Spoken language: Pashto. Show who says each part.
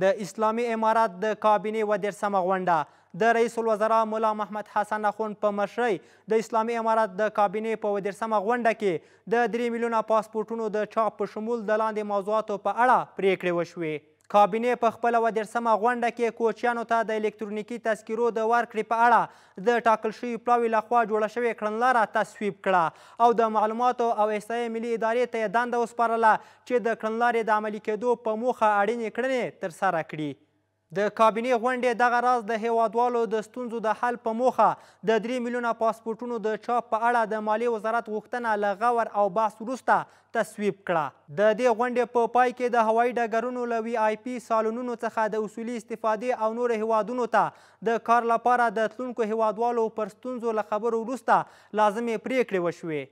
Speaker 1: د اسلامي امارات د کابینې و دیرسمه غونډه د رئیس الوزرا مولا محمد حسن اخوند په مشرۍ د اسلامي امارات د کابینې په و دیرسمه غونډه کې د درې میلیونه پاسپورټونو د چاپ په شمول د لاندې موضوعاتو په اړه پریکړې وشوې کابینې په خپله اوه دېرشمه غونډه کې کوچیانو ته د الکترونیکي تذکیرو د ورکړې په اړه د ټاکل شوي پلاوي لخوا جوړه شوې کړنلاره تصویب کړه او د معلوماتو او احصایې ملي ادارې ته یې دنده وسپارله چې د کړنلارې د عملي کېدو په موخه اړینې کړنې ترسره کړي د کابینې غونډې دغه راز د هیوادوالو د ستونزو د حل په موخه د درې میلیونه پاسپورټونو د چاپ په اړه د مالیې وزارت غوښتنه له غور او بحث وروسته تصویب کړه د دې غونډې په پا پای کې د هوایي ډګرونو له وی آی پی سالونونو څخه د اصولي استفادې او نورو هیوادونو ته د کار لپاره د تلونکو هیوادوالو پر ستونزو له خبرو وروسته لازمې پریکړې وشوې